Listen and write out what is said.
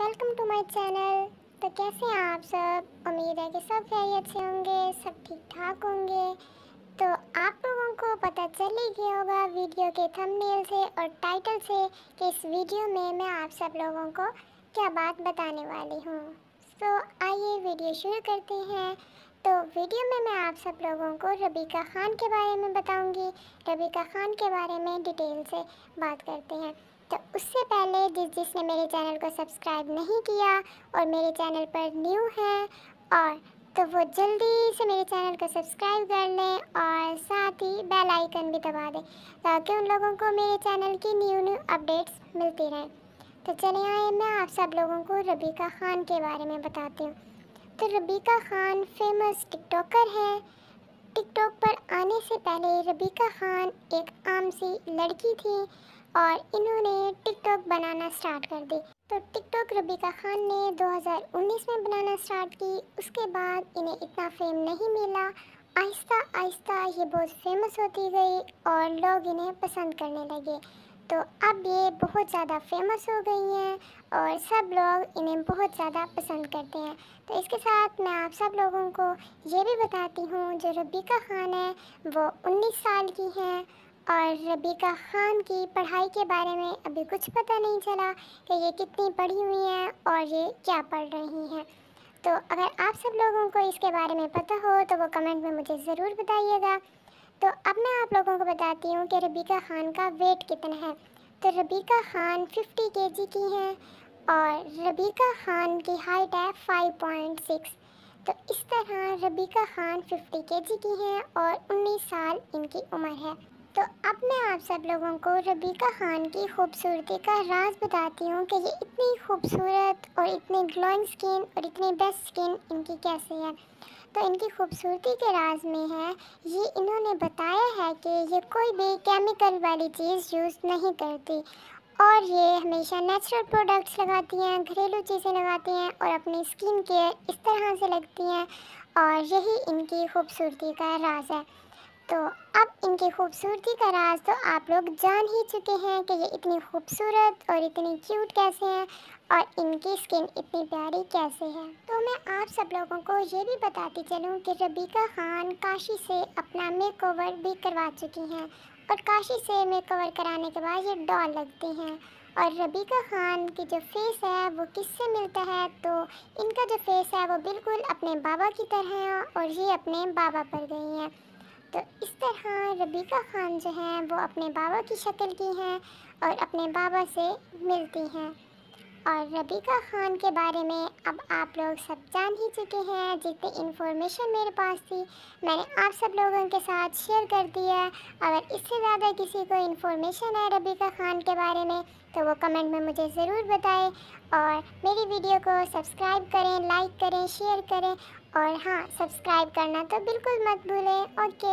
welcome to my channel तो कैसे हैं आप सब उम्मीद है कि सब खैरियत अच्छे होंगे सब ठीक ठाक होंगे तो आप लोगों को पता चल ही गया होगा वीडियो के थंबनेल से और टाइटल से कि इस वीडियो में मैं आप सब लोगों को क्या बात बताने वाली हूँ तो आइए वीडियो शुरू करते हैं तो वीडियो में मैं आप सब लोगों को रबीका खान के बारे में बताऊंगी रबीका खान के बारे में डिटेल से बात करते हैं तो उससे पहले जिस जिसने मेरे चैनल को सब्सक्राइब नहीं किया और मेरे चैनल पर न्यू है और तो वो जल्दी से मेरे चैनल को सब्सक्राइब कर लें और साथ ही बेल आइकन भी दबा दें ताकि उन लोगों को मेरे चैनल की न्यू न्यू अपडेट्स मिलती रहें तो चले आए मैं आप सब लोगों को रबीका ख़ान के बारे में बताती हूँ तो रबीका ख़ान फेमस टिकटॉकर है टिकटॉक पर आने से पहले रबीका ख़ान एक आम सी लड़की थी और इन्होंने टिकटॉक बनाना स्टार्ट कर दी तो टिकटॉक रबीका खान ने 2019 में बनाना स्टार्ट की उसके बाद इन्हें इतना फेम नहीं मिला आहिस्ता आहिस्ता ये बहुत फेमस होती गई और लोग इन्हें पसंद करने लगे तो अब ये बहुत ज़्यादा फेमस हो गई हैं और सब लोग इन्हें बहुत ज़्यादा पसंद करते हैं तो इसके साथ मैं आप सब लोगों को ये भी बताती हूँ जो रबीका खान है वो 19 साल की हैं और रबीका ख़ान की पढ़ाई के बारे में अभी कुछ पता नहीं चला कि ये कितनी पढ़ी हुई हैं और ये क्या पढ़ रही हैं तो अगर आप सब लोगों को इसके बारे में पता हो तो वो कमेंट में मुझे ज़रूर बताइएगा तो अब मैं आप लोगों को बताती हूँ कि रबीका ख़ान का वेट कितना है तो रबीका ख़ान 50 के की हैं और रबीका ख़ान की हाइट है 5.6 तो इस तरह रबीका ख़ान 50 के की हैं और 19 साल इनकी उम्र है तो अब मैं आप सब लोगों को रबीका खान की खूबसूरती का राज बताती हूँ कि ये इतनी खूबसूरत और इतनी ग्लोइंग स्किन और इतनी बेस्ट स्किन इनकी कैसे है तो इनकी खूबसूरती के राज में है ये इन्होंने बताया है कि ये कोई भी केमिकल वाली चीज़ यूज़ नहीं करती और ये हमेशा नेचुरल प्रोडक्ट्स लगाती हैं घरेलू चीज़ें लगाती हैं और अपनी स्किन केयर इस तरह से लगती हैं और यही इनकी खूबसूरती का राज है तो अब इनकी खूबसूरती का राज तो आप लोग जान ही चुके हैं कि ये इतनी खूबसूरत और इतनी क्यूट कैसे हैं और इनकी स्किन इतनी प्यारी कैसे है तो मैं आप सब लोगों को ये भी बताती चलूँ कि रबीका खान काशी से अपना मेक ओवर भी करवा चुकी हैं और काशी से मेक ओवर कराने के बाद ये डॉल लगती हैं और रबीका खान की जो फेस है वो किससे मिलता है तो इनका जो फेस है वो बिल्कुल अपने बाबा की तरह है और ये अपने बाबा पर गई हैं तो इस तरह रबीका ख़ान जो हैं वो अपने बाबा की शक्ल की हैं और अपने बाबा से मिलती हैं और रबीका ख़ान के बारे में अब आप लोग सब जान ही चुके हैं जितनी इन्फॉर्मेशन मेरे पास थी मैंने आप सब लोगों के साथ शेयर कर दी है अगर इससे ज़्यादा किसी को इन्फॉर्मेशन है रबीका ख़ान के बारे में तो वो कमेंट में मुझे ज़रूर बताएं और मेरी वीडियो को सब्सक्राइब करें लाइक करें शेयर करें और हाँ सब्सक्राइब करना तो बिल्कुल मत भूलें ओके